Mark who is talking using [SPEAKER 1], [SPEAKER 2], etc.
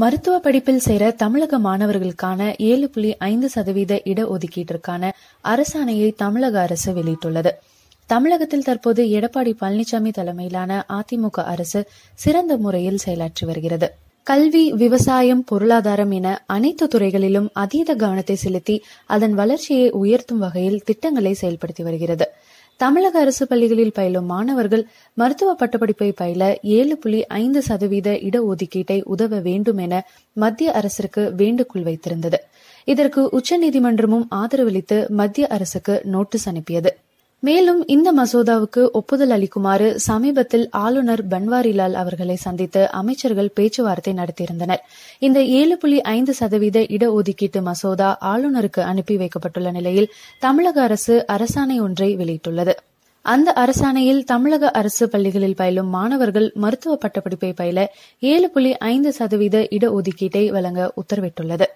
[SPEAKER 1] மருத்துவ படிப்பில் சேர தமிழக மாணவர்களுக்கான ஏழு புள்ளி ஐந்து சதவீத இடஒதுக்கீட்டிற்கான அரசாணையை தமிழக அரசு வெளியிட்டுள்ளது தமிழகத்தில் தற்போது எடப்பாடி பழனிசாமி தலைமையிலான அதிமுக அரசு சிறந்த முறையில் செயலாற்றி வருகிறது கல்வி விவசாயம் பொருளாதாரம் என அனைத்து துறைகளிலும் அதீத கவனத்தை செலுத்தி அதன் வளர்ச்சியை உயர்த்தும் வகையில் திட்டங்களை செயல்படுத்தி வருகிறது தமிழக அரசு பள்ளிகளில் பயிலும் மாணவர்கள் மருத்துவ பட்டப்படிப்பை பயில ஏழு புள்ளி ஐந்து சதவீத இடஒதுக்கீட்டை உதவ வேண்டும் என மத்திய அரசிற்கு வேண்டுகோள் வைத்திருந்தது இதற்கு உச்சநீதிமன்றமும் ஆதரவளித்து மத்திய அரசுக்கு நோட்டீஸ் அனுப்பியது மேலும் இந்த மசோதாவுக்கு ஒப்புதல் அளிக்குமாறு சமீபத்தில் ஆளுநர் பன்வாரிலால் அவர்களை சந்தித்து அமைச்சர்கள் பேச்சுவார்த்தை நடத்தியிருந்தனர் இந்த ஏழு புள்ளி ஐந்து சதவீத இடஒதுக்கீட்டு மசோதா ஆளுநருக்கு அனுப்பி வைக்கப்பட்டுள்ள நிலையில் தமிழக அரசு அரசாணை ஒன்றை வெளியிட்டுள்ளது அந்த அரசாணையில் தமிழக அரசு பள்ளிகளில் பயிலும் மாணவர்கள் மருத்துவ பட்டப்படிப்பை பயில ஏழு புள்ளி ஐந்து சதவீத இடஒதுக்கீட்டை வழங்க உத்தரவிட்டுள்ளது